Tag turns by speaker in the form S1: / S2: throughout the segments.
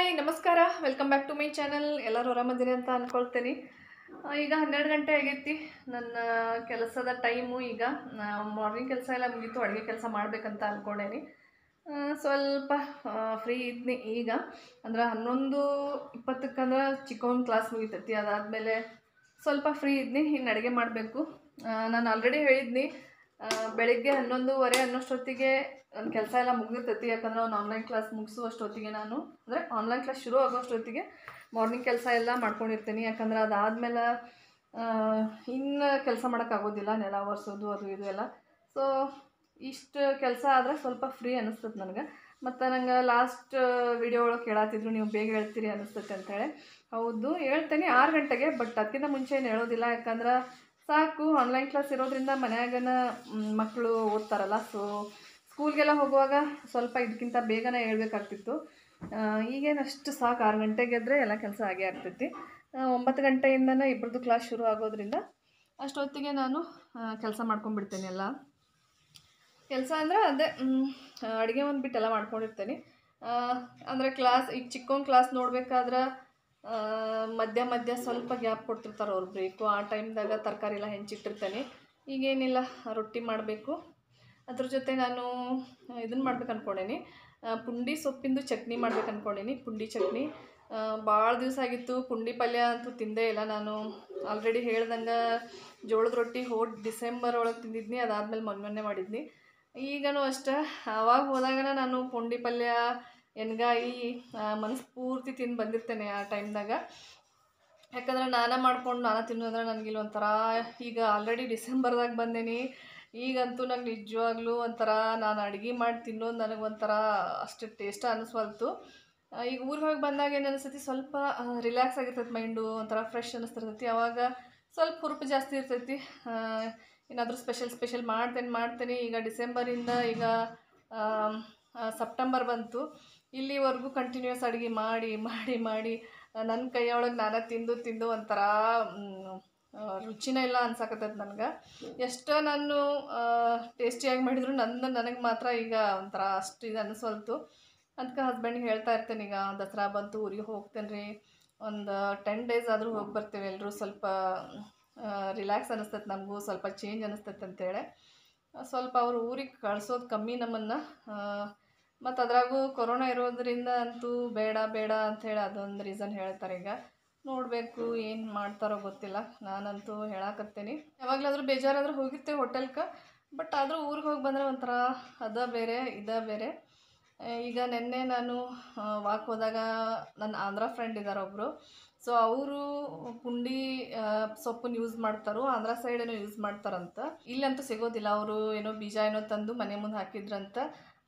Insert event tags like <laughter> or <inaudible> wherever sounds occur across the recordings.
S1: hi ನಮಸ್ಕಾರ welcome back to my channel ಎಲ್ಲರೂ ಆರಾಮದಿರಿ ಅಂತ ಅಂದ್ಕೊಳ್ತೀನಿ ಈಗ ಹನ್ನೆರಡು ಗಂಟೆ ಆಗೈತಿ ನನ್ನ ಕೆಲಸದ ಟೈಮು ಈಗ ಮಾರ್ನಿಂಗ್ ಕೆಲಸ ಎಲ್ಲ ಮುಗೀತು ಅಡುಗೆ ಕೆಲಸ ಮಾಡಬೇಕಂತ ಅಂದ್ಕೊಂಡೇನಿ ಸ್ವಲ್ಪ ಫ್ರೀ ಇದ್ನಿ ಈಗ ಅಂದ್ರೆ ಹನ್ನೊಂದು ಇಪ್ಪತ್ತಕ್ಕಂದ್ರೆ ಚಿಕ್ಕವನ್ ಕ್ಲಾಸ್ ಮುಗಿತೈತಿ ಅದಾದಮೇಲೆ ಸ್ವಲ್ಪ ಫ್ರೀ ಇದ್ನಿ ಇನ್ನು ಅಡುಗೆ ಮಾಡಬೇಕು ನಾನು ಆಲ್ರೆಡಿ ಹೇಳಿದ್ನಿ ಬೆಳಿಗ್ಗೆ ಹನ್ನೊಂದುವರೆ ಅನ್ನೋಷ್ಟೊತ್ತಿಗೆ ನನ್ನ ಕೆಲಸ ಎಲ್ಲ ಮುಗಿದಿರ್ತೈತಿ ಯಾಕಂದ್ರೆ ಅವ್ನು ಆನ್ಲೈನ್ ಕ್ಲಾಸ್ ಮುಗಿಸುವಷ್ಟೊತ್ತಿಗೆ ನಾನು ಅಂದರೆ ಆನ್ಲೈನ್ ಕ್ಲಾಸ್ ಶುರು ಆಗೋಷ್ಟೊತ್ತಿಗೆ ಮಾರ್ನಿಂಗ್ ಕೆಲಸ ಎಲ್ಲ ಮಾಡ್ಕೊಂಡಿರ್ತೀನಿ ಯಾಕಂದ್ರೆ ಅದಾದಮೇಲೆ ಇನ್ನು ಕೆಲಸ ಮಾಡೋಕ್ಕಾಗೋದಿಲ್ಲ ನೆಲ ಒರೆಸೋದು ಅದು ಇದು ಎಲ್ಲ ಸೊ ಇಷ್ಟು ಕೆಲಸ ಆದರೆ ಸ್ವಲ್ಪ ಫ್ರೀ ಅನ್ನಿಸ್ತದೆ ನನಗೆ ಮತ್ತು ನಂಗೆ ಲಾಸ್ಟ್ ವಿಡಿಯೋ ಒಳಗೆ ಕೇಳಾತಿದ್ರು ನೀವು ಬೇಗ ಹೇಳ್ತೀರಿ ಅನ್ನಿಸ್ತೈತೆ ಅಂತೇಳಿ ಹೌದು ಹೇಳ್ತೇನೆ ಆರು ಗಂಟೆಗೆ ಬಟ್ ಅದಕ್ಕಿಂತ ಮುಂಚೆ ಏನು ಹೇಳೋದಿಲ್ಲ ಯಾಕಂದ್ರೆ ಸಾಕು ಆನ್ಲೈನ್ ಕ್ಲಾಸ್ ಇರೋದ್ರಿಂದ ಮನೆಯಾಗನ ಮಕ್ಕಳು ಓದ್ತಾರಲ್ಲ ಸೊ ಸ್ಕೂಲ್ಗೆಲ್ಲ ಹೋಗುವಾಗ ಸ್ವಲ್ಪ ಇದಕ್ಕಿಂತ ಬೇಗನೆ ಹೇಳ್ಬೇಕಾಗ್ತಿತ್ತು ಈಗೇನಷ್ಟು ಸಾಕು ಆರು ಗಂಟೆಗೆ ಇದ್ದರೆ ಎಲ್ಲ ಕೆಲಸ ಆಗೇ ಆಗ್ತೈತಿ ಒಂಬತ್ತು ಗಂಟೆಯಿಂದನೇ ಇಬ್ಬರದ್ದು ಕ್ಲಾಸ್ ಶುರು ಆಗೋದ್ರಿಂದ ಅಷ್ಟೊತ್ತಿಗೆ ನಾನು ಕೆಲಸ ಮಾಡ್ಕೊಂಡ್ಬಿಡ್ತೇನೆ ಎಲ್ಲ ಕೆಲಸ ಅಂದರೆ ಅದೇ ಅಡುಗೆ ಒಂದು ಬಿಟ್ಟೆಲ್ಲ ಮಾಡ್ಕೊಂಡಿರ್ತೇನೆ ಅಂದರೆ ಕ್ಲಾಸ್ ಈಗ ಚಿಕ್ಕೊಂದು ಕ್ಲಾಸ್ ನೋಡಬೇಕಾದ್ರೆ ಮಧ್ಯ ಮಧ್ಯ ಸ್ವಲ್ಪ ಗ್ಯಾಪ್ ಕೊಡ್ತಿರ್ತಾರೆ ಅವ್ರು ಬ್ರೇಕು ಆ ಟೈಮ್ದಾಗ ತರಕಾರಿ ಎಲ್ಲ ಹೆಂಚಿಟ್ಟಿರ್ತಾನೆ ಈಗೇನಿಲ್ಲ ರೊಟ್ಟಿ ಮಾಡಬೇಕು ಅದ್ರ ಜೊತೆ ನಾನು ಇದನ್ನ ಮಾಡ್ಬೇಕು ಅಂದ್ಕೊಂಡೇನಿ ಪುಂಡಿ ಸೊಪ್ಪಿಂದು ಚಟ್ನಿ ಮಾಡ್ಬೇಕು ಅಂದ್ಕೊಂಡೇನಿ ಪುಂಡಿ ಚಟ್ನಿ ಭಾಳ ದಿವಸ ಆಗಿತ್ತು ಪುಂಡಿ ಪಲ್ಯ ಅಂತೂ ತಿಂದೇ ಇಲ್ಲ ನಾನು ಆಲ್ರೆಡಿ ಹೇಳ್ದಂಗೆ ಜೋಳದ ರೊಟ್ಟಿ ಹೋದ ಡಿಸೆಂಬರ್ ಒಳಗೆ ತಿಂದಿದ್ನಿ ಅದಾದಮೇಲೆ ಮೊನ್ನೆ ಮೊನ್ನೆ ಮಾಡಿದ್ನಿ ಈಗನೂ ಅಷ್ಟೇ ಆವಾಗ ಹೋದಾಗ ನಾನು ಪುಂಡಿ ಪಲ್ಯ ಎಣ್ಗಾಯಿ ಮನಸ್ಫೂರ್ತಿ ತಿಂದು ಬಂದಿರ್ತೇನೆ ಆ ಟೈಮ್ದಾಗ ಯಾಕಂದ್ರೆ ನಾನೇ ಮಾಡ್ಕೊಂಡು ನಾನು ತಿನ್ನೋದ್ರೆ ನನಗೆ ಒಂಥರ ಈಗ ಆಲ್ರೆಡಿ ಡಿಸೆಂಬರ್ದಾಗ ಬಂದೇನಿ ಈಗಂತೂ ನಂಗೆ ನಿಜವಾಗ್ಲೂ ಒಂಥರ ನಾನು ಅಡುಗೆ ಮಾಡಿ ತಿನ್ನೋದು ನನಗೆ ಒಂಥರ ಅಷ್ಟು ಟೇಸ್ಟ್ ಅನಿಸ್ವಲ್ತು ಈಗ ಊರಿಗೆ ಹೋಗಿ ಬಂದಾಗ ಏನು ಅನಿಸ್ತೈತಿ ಸ್ವಲ್ಪ ರಿಲ್ಯಾಕ್ಸ್ ಆಗಿರ್ತೈತಿ ಮೈಂಡು ಒಂಥರ ಫ್ರೆಶ್ ಅನ್ನಿಸ್ತಿರ್ತೈತಿ ಆವಾಗ ಸ್ವಲ್ಪ ಹುರುಪು ಜಾಸ್ತಿ ಇರ್ತೈತಿ ಏನಾದರೂ ಸ್ಪೆಷಲ್ ಸ್ಪೆಷಲ್ ಮಾಡ್ತೇನೆ ಮಾಡ್ತೇನೆ ಈಗ ಡಿಸೆಂಬರಿಂದ ಈಗ ಸೆಪ್ಟೆಂಬರ್ ಬಂತು ಇಲ್ಲಿವರೆಗೂ ಕಂಟಿನ್ಯೂಸ್ ಅಡುಗೆ ಮಾಡಿ ಮಾಡಿ ಮಾಡಿ ನನ್ನ ಕೈಯೊಳಗೆ ನಾನು ತಿಂದು ತಿಂದು ಒಂಥರ ರುಚಿನೇ ಇಲ್ಲ ಅನ್ಸಕತ್ತದ ನನಗೆ ಎಷ್ಟೋ ನಾನು ಟೇಸ್ಟಿಯಾಗಿ ಮಾಡಿದ್ರು ನನ್ನ ನನಗೆ ಮಾತ್ರ ಈಗ ಒಂಥರ ಅಷ್ಟು ಇದು ಅನಿಸ್ವಲ್ತು ಅದಕ್ಕೆ ಹಸ್ಬೆಂಡ್ಗೆ ಹೇಳ್ತಾ ಇರ್ತೇನೆ ಈಗ ದಸರಾ ಬಂತು ಊರಿಗೆ ಹೋಗ್ತೇನೆ ರೀ ಒಂದು ಟೆನ್ ಡೇಸ್ ಆದರೂ ಹೋಗಿ ಬರ್ತೇವೆ ಎಲ್ಲರೂ ಸ್ವಲ್ಪ ರಿಲ್ಯಾಕ್ಸ್ ಅನಿಸ್ತೈತೆ ನಮಗೂ ಸ್ವಲ್ಪ ಚೇಂಜ್ ಅನಿಸ್ತೈತೆ ಅಂತೇಳಿ ಸ್ವಲ್ಪ ಅವರು ಊರಿಗೆ ಕಳ್ಸೋದು ಕಮ್ಮಿ ನಮ್ಮನ್ನು ಮತ್ತು ಅದ್ರಾಗೂ ಕೊರೋನಾ ಇರೋದರಿಂದ ಅಂತೂ ಬೇಡ ಬೇಡ ಅಂಥೇಳಿ ಅದೊಂದು ರೀಸನ್ ಹೇಳ್ತಾರೆ ಈಗ ನೋಡಬೇಕು ಏನು ಮಾಡ್ತಾರೋ ಗೊತ್ತಿಲ್ಲ ನಾನಂತೂ ಹೇಳಾಕತ್ತೇನೆ ಯಾವಾಗಲಾದರೂ ಬೇಜಾರಾದರೂ ಹೋಗಿರ್ತೇವೆ ಹೋಟೆಲ್ಗೆ ಬಟ್ ಆದರೂ ಊರಿಗೆ ಹೋಗಿ ಬಂದರೆ ಒಂಥರ ಅದ ಬೇರೆ ಇದ ಬೇರೆ ಈಗ ನಿನ್ನೆ ನಾನು ವಾಕ್ ಹೋದಾಗ ನನ್ನ ಆಂಧ್ರ ಫ್ರೆಂಡ್ ಇದ್ದಾರೆ ಒಬ್ಬರು ಸೊ ಅವರು ಪುಂಡಿ ಸೊಪ್ಪನ್ನು ಯೂಸ್ ಮಾಡ್ತಾರೋ ಆಂಧ್ರ ಸೈಡ್ ಏನೋ ಯೂಸ್ ಮಾಡ್ತಾರಂತ ಇಲ್ಲಂತೂ ಸಿಗೋದಿಲ್ಲ ಅವರು ಏನೋ ಬೀಜ ಏನೋ ತಂದು ಮನೆ ಮುಂದೆ ಹಾಕಿದ್ರಂತ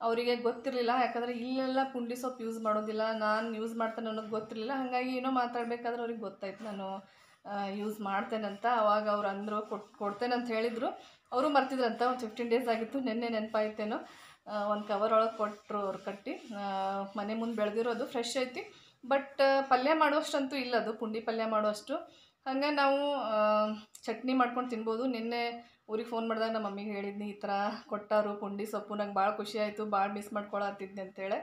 S1: ಅವರಿಗೆ ಗೊತ್ತಿರಲಿಲ್ಲ ಯಾಕಂದರೆ ಇಲ್ಲೆಲ್ಲ ಪುಂಡಿ ಸೊಪ್ಪು ಯೂಸ್ ಮಾಡೋದಿಲ್ಲ ನಾನು ಯೂಸ್ ಮಾಡ್ತೇನೆ ಅನ್ನೋದು ಗೊತ್ತಿರಲಿಲ್ಲ ಹಾಗಾಗಿ ಏನೋ ಮಾತಾಡಬೇಕಾದ್ರೆ ಅವ್ರಿಗೆ ಗೊತ್ತಾಯ್ತು ನಾನು ಯೂಸ್ ಮಾಡ್ತೇನಂತ ಅವಾಗ ಅವ್ರು ಅಂದರು ಕೊಟ್ ಕೊಡ್ತೇನೆ ಅಂತ ಹೇಳಿದರು ಅವರು ಅಂತ ಒಂದು ಫಿಫ್ಟೀನ್ ಡೇಸ್ ಆಗಿತ್ತು ನೆನ್ನೆ ನೆನಪಾಯ್ತೇನೋ ಒಂದು ಕವರ್ ಒಳಗೆ ಕೊಟ್ಟರು ಅವ್ರು ಕಟ್ಟಿ ಮನೆ ಮುಂದೆ ಬೆಳೆದಿರೋದು ಫ್ರೆಶ್ ಐತಿ ಬಟ್ ಪಲ್ಯ ಮಾಡುವಷ್ಟಂತೂ ಇಲ್ಲ ಅದು ಪುಂಡಿ ಪಲ್ಯ ಮಾಡುವಷ್ಟು ಹಂಗೆ ನಾವು ಚಟ್ನಿ ಮಾಡ್ಕೊಂಡು ತಿನ್ಬೋದು ನಿನ್ನೆ ಊರಿಗೆ ಫೋನ್ ಮಾಡಿದಾಗ ನಮ್ಮ ಮಮ್ಮಿಗೆ ಹೇಳಿದ್ನಿ ಈ ಥರ ಕೊಟ್ಟಾರು ಪುಂಡಿ ಸೊಪ್ಪು ನಂಗೆ ಭಾಳ ಖುಷಿ ಆಯಿತು ಭಾಳ ಮಿಸ್ ಮಾಡ್ಕೊಳತ್ತಿದ್ನಿ ಅಂತೇಳಿ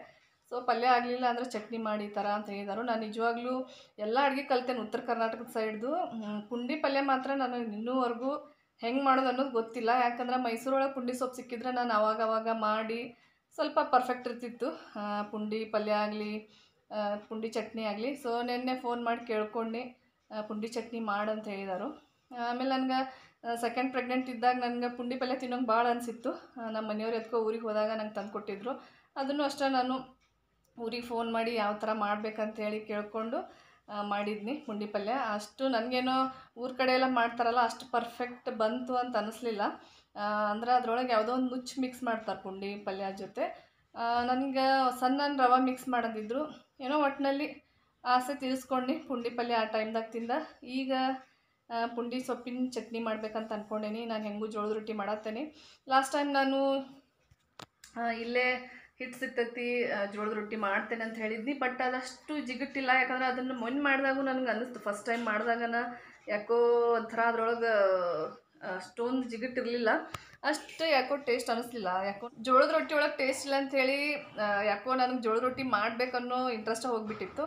S1: ಸೊ ಪಲ್ಯ ಆಗಲಿಲ್ಲ ಅಂದರೆ ಚಟ್ನಿ ಮಾಡಿ ಈ ಥರ ಅಂತ ಹೇಳಿದರು ನಾನು ನಿಜವಾಗ್ಲೂ ಎಲ್ಲ ಅಡುಗೆ ಕಲ್ತೇನೆ ಉತ್ತರ ಕರ್ನಾಟಕದ ಸೈಡ್ದು ಪುಂಡಿ ಪಲ್ಯ ಮಾತ್ರ ನಾನು ಇನ್ನೂವರೆಗೂ ಹೆಂಗೆ ಮಾಡೋದು ಅನ್ನೋದು ಗೊತ್ತಿಲ್ಲ ಯಾಕಂದ್ರೆ ಮೈಸೂರೊಳಗೆ ಪುಂಡಿ ಸೊಪ್ಪು ಸಿಕ್ಕಿದ್ರೆ ನಾನು ಅವಾಗ ಅವಾಗ ಮಾಡಿ ಸ್ವಲ್ಪ ಪರ್ಫೆಕ್ಟ್ ಇರ್ತಿತ್ತು ಪುಂಡಿ ಪಲ್ಯ ಆಗಲಿ ಪುಂಡಿ ಚಟ್ನಿ ಆಗಲಿ ಸೊ ನಿನ್ನೆ ಫೋನ್ ಮಾಡಿ ಕೇಳ್ಕೊಂಡು ಪುಂಡಿ ಚಟ್ನಿ ಮಾಡಂತ ಹೇಳಿದರು ಆಮೇಲೆ ನನಗೆ ಸೆಕೆಂಡ್ ಪ್ರೆಗ್ನೆಂಟ್ ಇದ್ದಾಗ ನನಗೆ ಪುಂಡಿ ಪಲ್ಯ ತಿನ್ನೋಂಗೆ ಭಾಳ ಅನಿಸಿತ್ತು ನಮ್ಮ ಮನೆಯವ್ರು ಎತ್ಕೋ ಊರಿಗೆ ಹೋದಾಗ ನಂಗೆ ತಂದು ಕೊಟ್ಟಿದ್ರು ಅದನ್ನು ಅಷ್ಟೇ ನಾನು ಊರಿಗೆ ಫೋನ್ ಮಾಡಿ ಯಾವ ಥರ ಮಾಡಬೇಕಂತೇಳಿ ಹೇಳಿ ಕೇಳಿಕೊಂಡು ಮಾಡಿದ್ನಿ ಪುಂಡಿ ಪಲ್ಯ ಅಷ್ಟು ನನಗೇನೋ ಊರ ಕಡೆ ಎಲ್ಲ ಮಾಡ್ತಾರಲ್ಲ ಅಷ್ಟು ಪರ್ಫೆಕ್ಟ್ ಬಂತು ಅಂತ ಅನಿಸ್ಲಿಲ್ಲ ಅಂದ್ರೆ ಅದರೊಳಗೆ ಯಾವುದೋ ಒಂದು ನುಚ್ಚು ಮಿಕ್ಸ್ ಮಾಡ್ತಾರೆ ಪುಂಡಿ ಪಲ್ಯ ಜೊತೆ ನನಗೆ ಸಣ್ಣ ರವೆ ಮಿಕ್ಸ್ ಮಾಡೋದಿದ್ರು ಏನೋ ಒಟ್ಟಿನಲ್ಲಿ ಆಸೆ ತೀರಿಸ್ಕೊಂಡು ಪುಂಡಿ ಪಲ್ಯ ಆ ಟೈಮ್ದಾಗ ತಿಂದ ಈಗ ಪುಂಡಿ ಸೊಪ್ಪಿನ ಚಟ್ನಿ ಮಾಡಬೇಕಂತ ಅಂದ್ಕೊಂಡೇನಿ ನಾನು ಹೆಂಗೂ ಜೋಳದ ರೊಟ್ಟಿ ಮಾಡತ್ತೇನೆ ಲಾಸ್ಟ್ ಟೈಮ್ ನಾನು ಇಲ್ಲೇ ಹಿಟ್ಟು ಸಿಗ್ತೈತಿ ಜೋಳದ ರೊಟ್ಟಿ ಮಾಡ್ತೇನೆ ಅಂತ ಹೇಳಿದ್ನಿ ಬಟ್ ಅದಷ್ಟು ಜಿಗಟ್ಟಿಲ್ಲ ಯಾಕಂದ್ರೆ ಅದನ್ನು ಮೊನ್ನೆ ಮಾಡಿದಾಗೂ ನನಗೆ ಅನ್ನಿಸ್ತು ಫಸ್ಟ್ ಟೈಮ್ ಮಾಡಿದಾಗನ ಯಾಕೋ ಒಂಥರ ಅದ್ರೊಳಗೆ ಅಷ್ಟೊಂದು ಜಿಗಟ್ಟಿರಲಿಲ್ಲ ಅಷ್ಟು ಯಾಕೋ ಟೇಸ್ಟ್ ಅನ್ನಿಸ್ಲಿಲ್ಲ ಯಾಕೋ ಜೋಳದ ರೊಟ್ಟಿ ಒಳಗೆ ಟೇಸ್ಟ್ ಇಲ್ಲ ಹೇಳಿ ಯಾಕೋ ನನಗೆ ಜೋಳದ ರೊಟ್ಟಿ ಮಾಡಬೇಕನ್ನೋ ಇಂಟ್ರೆಸ್ಟಾಗಿ ಹೋಗಿಬಿಟ್ಟಿತ್ತು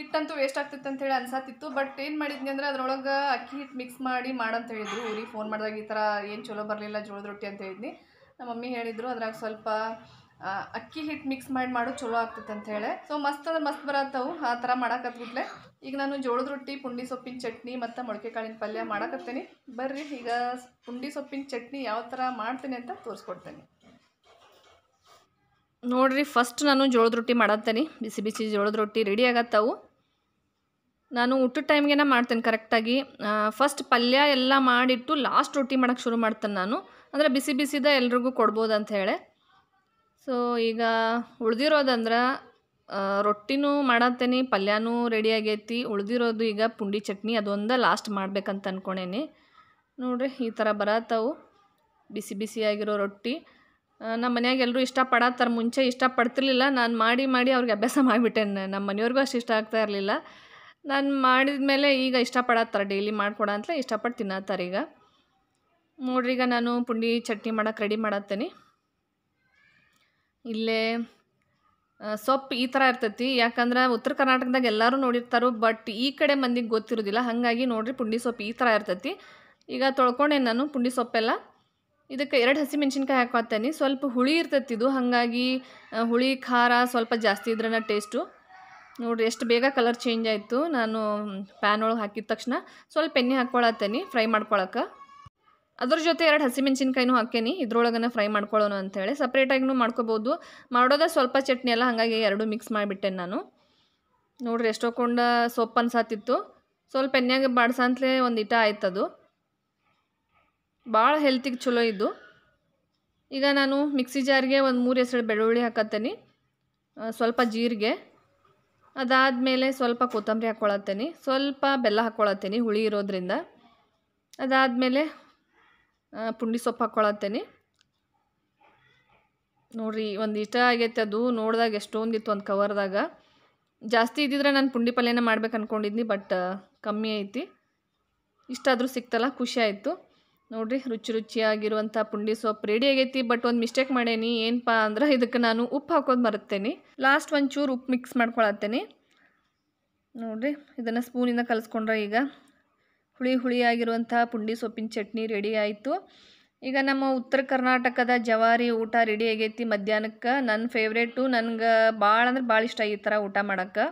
S1: ಹಿಟ್ಟಂತೂ ವೇಸ್ಟ್ ಆಗ್ತಿತ್ತು ಹೇಳಿ ಅನ್ಸತ್ತಿತ್ತು ಬಟ್ ಏನು ಮಾಡಿದ್ನಿ ಅಂದ್ರೆ ಅದ್ರೊಳಗೆ ಅಕ್ಕಿ ಹಿಟ್ಟು ಮಿಕ್ಸ್ ಮಾಡಿ ಮಾಡಂತ ಹೇಳಿದ್ರು ಊರಿಗೆ ಫೋನ್ ಮಾಡಿದಾಗ ಈ ಥರ ಏನು ಚಲೋ ಬರಲಿಲ್ಲ ಜೋಳದ ರೊಟ್ಟಿ ಅಂತ ಹೇಳಿದ್ನಿ ನಮ್ಮ ಮಮ್ಮಿ ಹೇಳಿದರು ಅದ್ರಾಗ ಸ್ವಲ್ಪ ಅಕ್ಕಿ ಹಿಟ್ಟು ಮಿಕ್ಸ್ ಮಾಡಿ ಮಾಡು ಚಲೋ ಆಗ್ತಿತ್ತು ಅಂತ ಹೇಳಿ ಸೊ ಮಸ್ತ್ ಅಂದ್ರೆ ಮಸ್ತ್ ಬರತ್ತವು ಆ ಥರ ಮಾಡಾಕತ್ಬಿಟ್ಲೆ ಈಗ ನಾನು ಜೋಳದ ರೊಟ್ಟಿ ಪುಂಡಿ ಸೊಪ್ಪಿನ ಚಟ್ನಿ ಮತ್ತು ಮೊಳಕೆ ಕಾಳಿನ ಪಲ್ಯ ಮಾಡಕತ್ತೇನೆ ಬರ್ರಿ ಈಗ ಪುಂಡಿ ಸೊಪ್ಪಿನ ಚಟ್ನಿ ಯಾವ ಥರ ಮಾಡ್ತೀನಿ ಅಂತ ತೋರಿಸ್ಕೊಡ್ತೇನೆ ನೋಡಿರಿ ಫಸ್ಟ್ ನಾನು ಜೋಳದ ರೊಟ್ಟಿ ಮಾಡತ್ತೇನೆ ಬಿಸಿ ಬಿಸಿ ಜೋಳದ ರೊಟ್ಟಿ ರೆಡಿ ಆಗತ್ತವು ನಾನು ಊಟದ ಟೈಮ್ಗೆ ಮಾಡ್ತೇನೆ ಕರೆಕ್ಟಾಗಿ ಫಸ್ಟ್ ಪಲ್ಯ ಎಲ್ಲ ಮಾಡಿಟ್ಟು ಲಾಸ್ಟ್ ರೊಟ್ಟಿ ಮಾಡೋಕ್ಕೆ ಶುರು ಮಾಡ್ತೇನೆ ನಾನು ಅಂದರೆ ಬಿಸಿ ಬಿಸಿದ ಎಲ್ರಿಗೂ ಕೊಡ್ಬೋದು ಅಂತ ಹೇಳಿ ಸೊ ಈಗ ಉಳಿದಿರೋದಂದ್ರೆ ರೊಟ್ಟಿನೂ ಮಾಡತ್ತೇನೆ ಪಲ್ಯನೂ ರೆಡಿ ಆಗೈತಿ ಉಳ್ದಿರೋದು ಈಗ ಪುಂಡಿ ಚಟ್ನಿ ಅದೊಂದು ಲಾಸ್ಟ್ ಮಾಡ್ಬೇಕಂತ ಅಂದ್ಕೊಂಡೇನಿ ನೋಡಿರಿ ಈ ಥರ ಬರತ್ತವು ಬಿಸಿ ಬಿಸಿಯಾಗಿರೋ ರೊಟ್ಟಿ ನಮ್ಮ ಮನ್ಯಾಗ ಎಲ್ಲರೂ ಇಷ್ಟಪಡತ್ತಾರೆ ಮುಂಚೆ ಇಷ್ಟಪಡ್ತಿರ್ಲಿಲ್ಲ ನಾನು ಮಾಡಿ ಮಾಡಿ ಅವ್ರಿಗೆ ಅಭ್ಯಾಸ ಮಾಡಿಬಿಟ್ಟೆ ನಮ್ಮ ಮನೆಯವ್ರಿಗೂ ಅಷ್ಟು ಇಷ್ಟ ಆಗ್ತಾ ಇರಲಿಲ್ಲ ನಾನು ಮಾಡಿದ ಮೇಲೆ ಈಗ ಇಷ್ಟಪಡತ್ತಾರೆ ಡೈಲಿ ಮಾಡ್ಕೊಡ ಅಂತ ಇಷ್ಟಪಟ್ಟು ತಿನ್ನತ್ತಾರೆ ಈಗ ನೋಡ್ರಿ ಈಗ ನಾನು ಪುಂಡಿ ಚಟ್ನಿ ಮಾಡೋಕೆ ರೆಡಿ ಮಾಡತ್ತೇನೆ ಇಲ್ಲೇ ಸೊಪ್ಪು ಈ ಥರ ಇರ್ತೈತಿ ಯಾಕಂದ್ರೆ ಉತ್ತರ ಕರ್ನಾಟಕದಾಗ ಎಲ್ಲರೂ ನೋಡಿರ್ತಾರೋ ಬಟ್ ಈ ಕಡೆ ಮಂದಿಗೆ ಗೊತ್ತಿರೋದಿಲ್ಲ ಹಾಗಾಗಿ ನೋಡ್ರಿ ಪುಂಡಿ ಸೊಪ್ಪು ಈ ಥರ ಇರ್ತೈತಿ ಈಗ ತೊಳ್ಕೊಂಡೆ ನಾನು ಪುಂಡಿ ಸೊಪ್ಪೆಲ್ಲ ಇದಕ್ಕೆ ಎರಡು ಹಸಿ ಮೆಣಸಿನ್ಕಾಯಿ ಹಾಕೋತೇನೆ ಸ್ವಲ್ಪ ಹುಳಿ ಇರ್ತೈತಿ ಇದು ಹಾಗಾಗಿ ಹುಳಿ ಖಾರ ಸ್ವಲ್ಪ ಜಾಸ್ತಿ ಇದ್ರನ ಟೇಸ್ಟು ನೋಡಿರಿ ಎಷ್ಟು ಬೇಗ ಕಲರ್ ಚೇಂಜ್ ಆಯಿತು ನಾನು ಪ್ಯಾನ್ ಒಳಗೆ ಹಾಕಿದ ತಕ್ಷಣ ಸ್ವಲ್ಪ ಎಣ್ಣೆ ಹಾಕ್ಕೊಳತ್ತೇನಿ ಫ್ರೈ ಮಾಡ್ಕೊಳಕ್ಕೆ ಅದ್ರ ಜೊತೆ ಎರಡು ಹಸಿಮೆಣ್ಸಿನ್ಕಾಯಿನೂ ಹಾಕೇನಿ ಇದ್ರೊಳಗನ ಫ್ರೈ ಮಾಡ್ಕೊಳ್ಳೋಣ ಅಂಥೇಳಿ ಸಪ್ರೇಟಾಗಿನೂ ಮಾಡ್ಕೋಬೋದು ಮಾಡೋದೇ ಸ್ವಲ್ಪ ಚಟ್ನಿ ಎಲ್ಲ ಹಾಗಾಗಿ ಎರಡು ಮಿಕ್ಸ್ ಮಾಡಿಬಿಟ್ಟೆ ನಾನು ನೋಡಿರಿ ಕೊಂಡ ಸೊಪ್ಪು ಅನ್ಸಾತಿತ್ತು ಸ್ವಲ್ಪ ಎಣ್ಣೆಗೆ ಬಾಡ್ಸಂತಲೇ ಒಂದು ಇಟ ಆಯ್ತದು ಭಾಳ ಹೆಲ್ತಿಗೆ ಚಲೋ ಇದು ಈಗ ನಾನು ಮಿಕ್ಸಿ ಜಾರಿಗೆ ಒಂದು ಮೂರು ಹೆಸರು ಬೆಳ್ಳುಳ್ಳಿ ಹಾಕತ್ತೇನೆ ಸ್ವಲ್ಪ ಜೀರಿಗೆ ಅದಾದಮೇಲೆ ಸ್ವಲ್ಪ ಕೊತ್ತಂಬರಿ ಹಾಕ್ಕೊಳತ್ತೀನಿ ಸ್ವಲ್ಪ ಬೆಲ್ಲ ಹಾಕ್ಕೊಳತ್ತೀನಿ ಹುಳಿ ಇರೋದ್ರಿಂದ ಅದಾದಮೇಲೆ ಪುಂಡಿ ಸೊಪ್ಪು ಹಾಕ್ಕೊಳತ್ತೀನಿ ನೋಡಿರಿ ಒಂದು ಇಷ್ಟ ಆಗೈತೆ ಅದು ನೋಡಿದಾಗ ಎಷ್ಟೊಂದಿತ್ತು ಒಂದು ಕವರ್ದಾಗ ಜಾಸ್ತಿ ಇದ್ದಿದ್ರೆ ನಾನು ಪುಂಡಿ ಪಲ್ಯನ ಮಾಡ್ಬೇಕು ಅಂದ್ಕೊಂಡಿದ್ನಿ ಬಟ್ ಕಮ್ಮಿ ಐತಿ ಇಷ್ಟಾದರೂ ಸಿಕ್ತಲ್ಲ ಖುಷಿ ಆಯಿತು ನೋಡಿರಿ ರುಚಿ ರುಚಿಯಾಗಿರುವಂಥ ಪುಂಡಿ ಸೊಪ್ಪು ರೆಡಿ ಆಗೈತಿ ಬಟ್ ಒಂದು ಮಿಸ್ಟೇಕ್ ಮಾಡೇನಿ ಏನಪ್ಪ ಅಂದ್ರೆ ಇದಕ್ಕೆ ನಾನು ಉಪ್ಪು ಹಾಕೋದು ಮರುತ್ತೇನೆ ಲಾಸ್ಟ್ ಒಂಚೂರು ಉಪ್ಪು ಮಿಕ್ಸ್ ಮಾಡ್ಕೊಳತ್ತೇನೆ ನೋಡಿರಿ ಇದನ್ನು ಸ್ಪೂನಿಂದ ಕಲಿಸ್ಕೊಂಡ್ರೆ ಈಗ ಹುಳಿ ಹುಳಿಯಾಗಿರುವಂಥ ಪುಂಡಿ ಸೊಪ್ಪಿನ ಚಟ್ನಿ ರೆಡಿ ಆಯಿತು ಈಗ ನಮ್ಮ ಉತ್ತರ ಕರ್ನಾಟಕದ ಜವಾರಿ ಊಟ ರೆಡಿ ಆಗೈತಿ ಮಧ್ಯಾಹ್ನಕ್ಕೆ ನನ್ನ ಫೇವ್ರೇಟು ನನಗೆ ಭಾಳ ಅಂದ್ರೆ ಭಾಳ ಇಷ್ಟ ಈ ಥರ ಊಟ ಮಾಡೋಕ್ಕೆ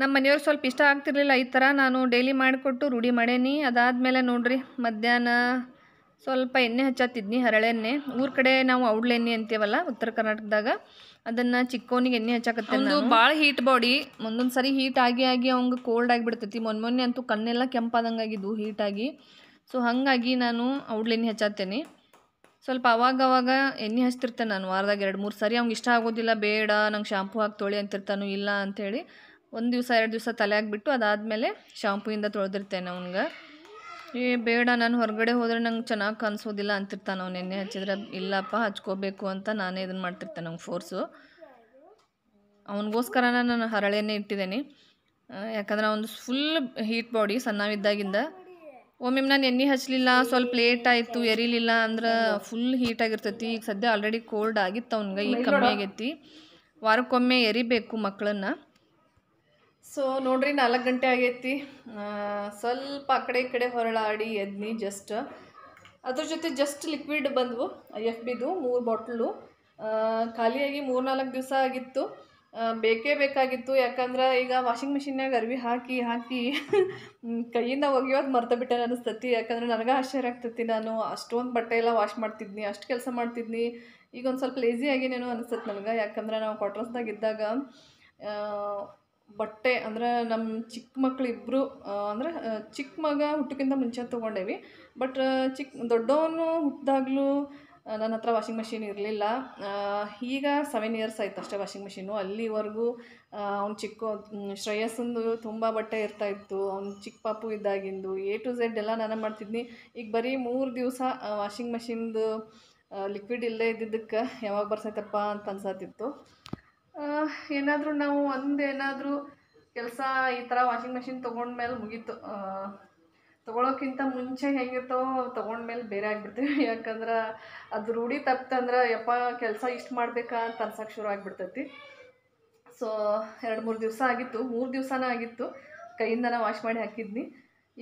S1: ನಮ್ಮ ಮನೆಯವ್ರು ಸ್ವಲ್ಪ ಇಷ್ಟ ಆಗ್ತಿರ್ಲಿಲ್ಲ ಈ ಥರ ನಾನು ಡೈಲಿ ಮಾಡಿಕೊಟ್ಟು ರೂಢಿ ಮಾಡೇನಿ ಅದಾದಮೇಲೆ ನೋಡಿರಿ ಮಧ್ಯಾಹ್ನ ಸ್ವಲ್ಪ ಎಣ್ಣೆ ಹಚ್ಚತ್ತಿದ್ನಿ ಹರಳೆಣ್ಣೆ ಊರ ಕಡೆ ನಾವು ಅವ್ಳೆಣ್ಣೆ ಅಂತೀವಲ್ಲ ಉತ್ತರ ಕರ್ನಾಟಕದಾಗ ಅದನ್ನು ಚಿಕ್ಕವನಿಗೆ ಎಣ್ಣೆ ಹಚ್ಚಾಕತ್ತೆ ಭಾಳ ಹೀಟ್ ಬಾಡಿ ಒಂದೊಂದು ಸರಿ ಹೀಟ್ ಆಗಿ ಆಗಿ ಅವಂಗೆ ಕೋಲ್ಡ್ ಆಗಿಬಿಡ್ತೈತಿ ಮೊನ್ನೆ ಮೊನ್ನೆ ಅಂತೂ ಕಣ್ಣೆಲ್ಲ ಕೆಂಪಾದಂಗೆ ಆಗಿದ್ದು ಹೀಟಾಗಿ ಸೊ ಹಾಗಾಗಿ ನಾನು ಎಣ್ಣೆ ಹಚ್ಚಾತ್ತೇನೆ ಸ್ವಲ್ಪ ಅವಾಗ ಅವಾಗ ಎಣ್ಣೆ ಹಚ್ತಿರ್ತೇನೆ ನಾನು ವಾರದಾಗ ಎರಡು ಮೂರು ಸರಿ ಅವ್ನಿಗೆ ಇಷ್ಟ ಆಗೋದಿಲ್ಲ ಬೇಡ ನಂಗೆ ಶಾಂಪು ಹಾಕಿ ತೊಳಿ ಅಂತಿರ್ತಾನು ಇಲ್ಲ ಅಂಥೇಳಿ ಒಂದು ದಿವಸ ಎರಡು ದಿವಸ ತಲೆ ಆಗಿಬಿಟ್ಟು ಅದಾದಮೇಲೆ ಶಾಂಪೂಯಿಂದ ತೊಳೆದಿರ್ತೇನೆ ಅವನಿಗೆ ಏ ಬೇಡ ನಾನು ಹೊರಗಡೆ ಹೋದರೆ ನಂಗೆ ಚೆನ್ನಾಗಿ ಕಾಣಿಸೋದಿಲ್ಲ ಅಂತಿರ್ತಾನೆ ಅವ್ನು ನೆನ್ನೆ ಹಚ್ಚಿದ್ರೆ ಇಲ್ಲಪ್ಪ ಹಚ್ಕೋಬೇಕು ಅಂತ ನಾನೇ ಇದನ್ನು ಮಾಡ್ತಿರ್ತೇನೆ ನಂಗೆ ಫೋರ್ಸು ಅವನಿಗೋಸ್ಕರ ನಾನು ಹರಳೆನೇ ಇಟ್ಟಿದ್ದೀನಿ ಯಾಕಂದ್ರೆ ಅವನು ಫುಲ್ ಹೀಟ್ ಬಾಡಿ ಸಣ್ಣವಿದ್ದಾಗಿಂದ ಒಮ್ಮೆ ನಾನು ಎಣ್ಣೆ ಹಚ್ಚಲಿಲ್ಲ ಸ್ವಲ್ಪ ಲೇಟ್ ಆಯಿತು ಎರಿಲಿಲ್ಲ ಅಂದ್ರೆ ಫುಲ್ ಹೀಟಾಗಿರ್ತೈತಿ ಈಗ ಸದ್ಯ ಆಲ್ರೆಡಿ ಕೋಲ್ಡ್ ಆಗಿತ್ತು ಅವ್ನಿಗೆ ಈಗ ಕಮ್ಮಿ ಆಗೈತಿ ವಾರಕ್ಕೊಮ್ಮೆ ಎರಿಬೇಕು ಮಕ್ಕಳನ್ನು ಸೊ ನೋಡ್ರಿ ನಾಲ್ಕು ಗಂಟೆ ಆಗೈತಿ ಸ್ವಲ್ಪ ಆ ಕಡೆ ಈ ಕಡೆ ಹೊರಳಾಡಿ ಎದ್ನಿ ಜಸ್ಟ್ ಅದ್ರ ಜೊತೆ ಜಸ್ಟ್ ಲಿಕ್ವಿಡ್ ಬಂದವು ಎಫ್ ಬಿದು ಮೂರು ಬಾಟ್ಲು ಖಾಲಿಯಾಗಿ ಮೂರು ನಾಲ್ಕು ದಿವಸ ಆಗಿತ್ತು ಬೇಕೇ ಬೇಕಾಗಿತ್ತು ಯಾಕಂದ್ರೆ ಈಗ ವಾಷಿಂಗ್ ಮಿಷಿನ್ಯಾಗ ಅರ್ವಿ ಹಾಕಿ ಹಾಕಿ ಕೈಯಿಂದ ಮರ್ತ ನಾನು ಅನಿಸ್ತತಿ ಯಾಕಂದ್ರೆ ನನಗೆ ಆಶ್ಚರ್ಯ ಆಗ್ತತಿ ನಾನು ಅಷ್ಟೊಂದು ಬಟ್ಟೆ ಎಲ್ಲ ವಾಶ್ ಮಾಡ್ತಿದ್ನಿ ಅಷ್ಟು ಕೆಲಸ ಮಾಡ್ತಿದ್ನಿ ಈಗ ಒಂದು ಸ್ವಲ್ಪ ಲೇಝಿ ಆಗಿನೇನೋ ಅನಿಸ್ತದೆ ನನಗೆ ಯಾಕಂದ್ರೆ ನಾವು ಕ್ವಾರ್ಟರ್ಸ್ದಾಗ ಇದ್ದಾಗ ಬಟ್ಟೆ ಅಂದರೆ ನಮ್ಮ ಚಿಕ್ಕ ಮಕ್ಕಳಿಬ್ಬರು ಅಂದರೆ ಚಿಕ್ಕ ಮಗ ಹುಟ್ಟಕ್ಕಿಂತ ಮುಂಚೆ ತೊಗೊಂಡೇವಿ ಬಟ್ ಚಿಕ್ಕ ದೊಡ್ಡವನು ಹುಟ್ಟಿದಾಗ್ಲೂ ನನ್ನ ಹತ್ರ ವಾಷಿಂಗ್ ಮೆಷಿನ್ ಇರಲಿಲ್ಲ ಈಗ ಸೆವೆನ್ ಇಯರ್ಸ್ ಆಯಿತು ಅಷ್ಟೇ ವಾಷಿಂಗ್ ಮೆಷಿನು ಅಲ್ಲಿವರೆಗೂ ಅವ್ನು ಚಿಕ್ಕ ಶ್ರೇಯಸ್ಸಂದು ತುಂಬ ಬಟ್ಟೆ ಇರ್ತಾಯಿತ್ತು ಅವ್ನು ಚಿಕ್ಕ ಪಾಪು ಇದ್ದಾಗಿಂದು ಎ ಟು ಝೆಡ್ ಎಲ್ಲ ನಾನು ಮಾಡ್ತಿದ್ನಿ ಈಗ ಬರೀ ಮೂರು ದಿವಸ ವಾಷಿಂಗ್ ಮೆಷಿನ್ದು ಲಿಕ್ವಿಡ್ ಇಲ್ಲದೇ ಇದ್ದಿದ್ದಕ್ಕೆ ಯಾವಾಗ ಬರ್ಸೈತಪ್ಪ ಅಂತ ಅನ್ಸತ್ತಿತ್ತು ಏನಾದರೂ ನಾವು ಒಂದೇನಾದರೂ ಕೆಲಸ ಈ ಥರ ವಾಷಿಂಗ್ ಮೆಷಿನ್ ತೊಗೊಂಡ್ಮೇಲೆ ಮುಗೀತು ತೊಗೊಳೋಕ್ಕಿಂತ ಮುಂಚೆ ಹೇಗಿರ್ತೋ ತೊಗೊಂಡ್ಮೇಲೆ ಬೇರೆ ಆಗಿಬಿಡ್ತೀವಿ <laughs> ಯಾಕಂದ್ರೆ ಅದು ರೂಢಿ ತಪ್ತಂದ್ರೆ ಯಪ್ಪ ಕೆಲಸ ಇಷ್ಟು ಮಾಡಬೇಕಾ ಅಂತ ಅನ್ಸೋಕೆ ಶುರು ಆಗಿಬಿಡ್ತೈತಿ ಸೊ ಎರಡು ಮೂರು ದಿವಸ ಆಗಿತ್ತು ಮೂರು ದಿವಸನೇ ಆಗಿತ್ತು ಕೈಯಿಂದನೇ ವಾಶ್ ಮಾಡಿ ಹಾಕಿದ್ನಿ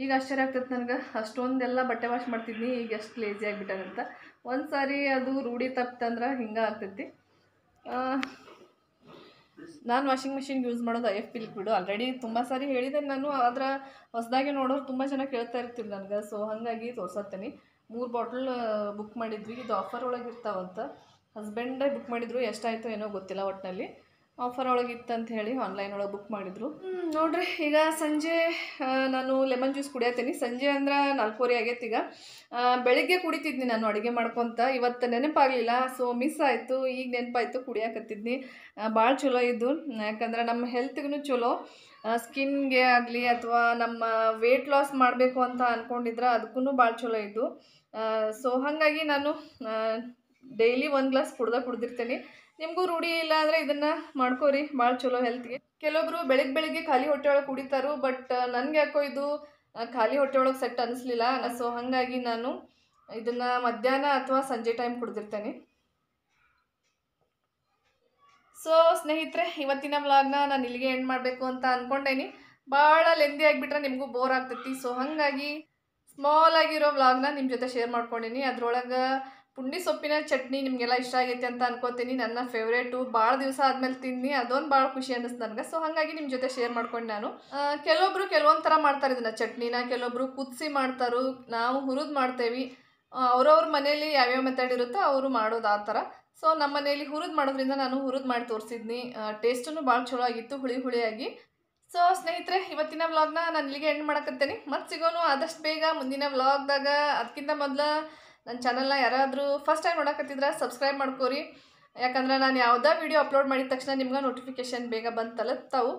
S1: ಈಗ ಆಶ್ಚರ್ಯ ಆಗ್ತೈತೆ ನನಗೆ ಅಷ್ಟೊಂದೆಲ್ಲ ಬಟ್ಟೆ ವಾಶ್ ಮಾಡ್ತಿದ್ನಿ ಈಗ ಎಷ್ಟು ಲೇಜಿ ಆಗಿಬಿಟ್ಟಾಗಂತ ಒಂದು ಸಾರಿ ಅದು ರೂಢಿ ತಪ್ತಂದ್ರೆ ಹಿಂಗೆ ಆಗ್ತೈತಿ ನಾನು ವಾಷಿಂಗ್ ಮಿಷಿನ್ ಯೂಸ್ ಮಾಡೋದು I F P liquid already ತುಂಬ ಸಾರಿ ಹೇಳಿದೆ ನಾನು ಅದರ ಹೊಸದಾಗಿ ನೋಡೋರು ತುಂಬ ಜನ ಕೇಳ್ತಾ ಇರ್ತೀವಿ ನನಗೆ ಸೊ ಹಾಗಾಗಿ ತೋರ್ಸತ್ತೇನೆ ಮೂರು ಬಾಟ್ಲ್ ಬುಕ್ ಮಾಡಿದ್ವಿ ಇದು ಆಫರ್ ಒಳಗೆ ಇರ್ತಾವಂತ ಹಸ್ಬೆಂಡೇ ಬುಕ್ ಮಾಡಿದ್ರು ಎಷ್ಟಾಯಿತು ಏನೋ ಗೊತ್ತಿಲ್ಲ ಒಟ್ಟಿನಲ್ಲಿ ಆಫರ್ ಒಳಗೆ ಅಂತ ಹೇಳಿ ಆನ್ಲೈನ್ ಒಳಗೆ ಬುಕ್ ಮಾಡಿದರು ನೋಡ್ರಿ ಈಗ ಸಂಜೆ ನಾನು ಲೆಮನ್ ಜ್ಯೂಸ್ ಕುಡಿಯತ್ತೀನಿ ಸಂಜೆ ಅಂದ್ರೆ ನಾಲ್ಕೂವರೆ ಆಗೈತಿ ಈಗ ಬೆಳಿಗ್ಗೆ ಕುಡಿತಿದ್ನಿ ನಾನು ಅಡುಗೆ ಮಾಡ್ಕೊತ ಇವತ್ತು ನೆನಪಾಗಲಿಲ್ಲ ಸೊ ಮಿಸ್ ಆಯಿತು ಈಗ ನೆನಪಾಯಿತು ಕುಡಿಯಾಕತ್ತಿದ್ನಿ ಭಾಳ ಚಲೋ ಇದ್ದು ಯಾಕಂದ್ರೆ ನಮ್ಮ ಹೆಲ್ತ್ಗೂ ಚಲೋ ಸ್ಕಿನ್ಗೆ ಆಗಲಿ ಅಥವಾ ನಮ್ಮ ವೇಟ್ ಲಾಸ್ ಮಾಡಬೇಕು ಅಂತ ಅಂದ್ಕೊಂಡಿದ್ರೆ ಅದಕ್ಕೂ ಭಾಳ ಚಲೋ ಇದ್ದು ಸೊ ಹಾಗಾಗಿ ನಾನು ಡೈಲಿ ಒಂದು ಗ್ಲಾಸ್ ಕುಡ್ದ ಕುಡ್ದಿರ್ತೇನೆ ನಿಮಗೂ ರೂಢಿ ಇಲ್ಲ ಅಂದರೆ ಇದನ್ನು ಮಾಡ್ಕೋರಿ ಭಾಳ ಚಲೋ ಹೆಲ್ತ್ಗೆ ಕೆಲವೊಬ್ರು ಬೆಳಗ್ಗೆ ಬೆಳಿಗ್ಗೆ ಖಾಲಿ ಹೊಟ್ಟೆ ಒಳಗೆ ಕುಡಿತಾರು ಬಟ್ ನನಗೆ ಯಾಕೋ ಇದು ಖಾಲಿ ಹೊಟ್ಟೆ ಒಳಗೆ ಸೆಟ್ ಅನಿಸ್ಲಿಲ್ಲ ಸೊ ಹಾಗಾಗಿ ನಾನು ಇದನ್ನು ಮಧ್ಯಾಹ್ನ ಅಥವಾ ಸಂಜೆ ಟೈಮ್ ಕುಡ್ದಿರ್ತೇನೆ ಸೊ ಸ್ನೇಹಿತರೆ ಇವತ್ತಿನ ವ್ಲಾಗ್ನ ನಾನು ಇಲ್ಲಿಗೆ ಎಂಡ್ ಮಾಡಬೇಕು ಅಂತ ಅಂದ್ಕೊಂಡೇನಿ ಭಾಳ ಲೆಂದಿ ಆಗಿಬಿಟ್ರೆ ನಿಮಗೂ ಬೋರ್ ಆಗ್ತೈತಿ ಸೊ ಹಾಗಾಗಿ ಸ್ಮಾಲ್ ಆಗಿರೋ ವ್ಲಾಗ್ನ ನಿಮ್ಮ ಜೊತೆ ಶೇರ್ ಮಾಡ್ಕೊಂಡೀನಿ ಅದ್ರೊಳಗೆ ಪುಂಡಿ ಸೊಪ್ಪಿನ ಚಟ್ನಿ ನಿಮಗೆಲ್ಲ ಇಷ್ಟ ಆಗೈತೆ ಅಂತ ಅನ್ಕೋತೀನಿ ನನ್ನ ಫೇವ್ರೇಟು ಭಾಳ ದಿವಸ ಆದಮೇಲೆ ತಿನ್ನಿ ಅದೊಂದು ಭಾಳ ಖುಷಿ ಅನ್ನಿಸ್ತು ನನಗೆ ಸೊ ಹಾಗಾಗಿ ನಿಮ್ಮ ಜೊತೆ ಶೇರ್ ಮಾಡ್ಕೊಂಡು ನಾನು ಕೆಲವೊಬ್ಬರು ಕೆಲವೊಂದು ಥರ ಮಾಡ್ತಾರೆ ಇದನ್ನು ಚಟ್ನಿನ ಕೆಲವೊಬ್ಬರು ಕುದಿಸಿ ಮಾಡ್ತಾರೋ ನಾವು ಹುರಿದು ಮಾಡ್ತೇವೆ ಅವ್ರವ್ರ ಮನೇಲಿ ಯಾವ್ಯಾವ ಮೆಥಡ್ ಇರುತ್ತೋ ಅವರು ಮಾಡೋದು ಆ ಥರ ಸೊ ನಮ್ಮ ಮನೇಲಿ ಹುರಿದು ಮಾಡೋದ್ರಿಂದ ನಾನು ಹುರಿದು ಮಾಡಿ ತೋರಿಸಿದ್ನಿ ಟೇಸ್ಟೂ ಭಾಳ ಚಲೋ ಆಗಿತ್ತು ಹುಳಿ ಹುಳಿಯಾಗಿ ಸೊ ಸ್ನೇಹಿತರೆ ಇವತ್ತಿನ ವ್ಲಾಗ್ನ ನಾನು ಇಲ್ಲಿಗೆ ಎಂಡ್ ಮಾಡಕತ್ತೇನೆ ಮತ್ತೆ ಸಿಗೋನು ಆದಷ್ಟು ಬೇಗ ಮುಂದಿನ ವ್ಲಾಗ್ದಾಗ ಅದಕ್ಕಿಂತ ಮೊದಲು ನನ್ನ ಚಾನಲ್ನ ಯಾರಾದರೂ ಫಸ್ಟ್ ಟೈಮ್ ನೋಡಕತ್ತಿದ್ರೆ ಸಬ್ಸ್ಕ್ರೈಬ್ ಮಾಡ್ಕೋರಿ ಯಾಕಂದ್ರೆ ನಾನು ಯಾವುದೇ ವೀಡಿಯೋ ಅಪ್ಲೋಡ್ ಮಾಡಿದ ತಕ್ಷಣ ನಿಮ್ಗೆ ನೋಟಿಫಿಕೇಶನ್ ಬೇಗ ಬಂದು ತಲುಪ್ತಾವು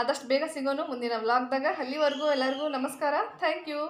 S1: ಆದಷ್ಟು ಬೇಗ ಸಿಗೋನು ಮುಂದಿನ ವ್ಲಾಗ್ದಾಗ ಅಲ್ಲಿವರೆಗೂ ಎಲ್ಲರಿಗೂ ನಮಸ್ಕಾರ ಥ್ಯಾಂಕ್ ಯು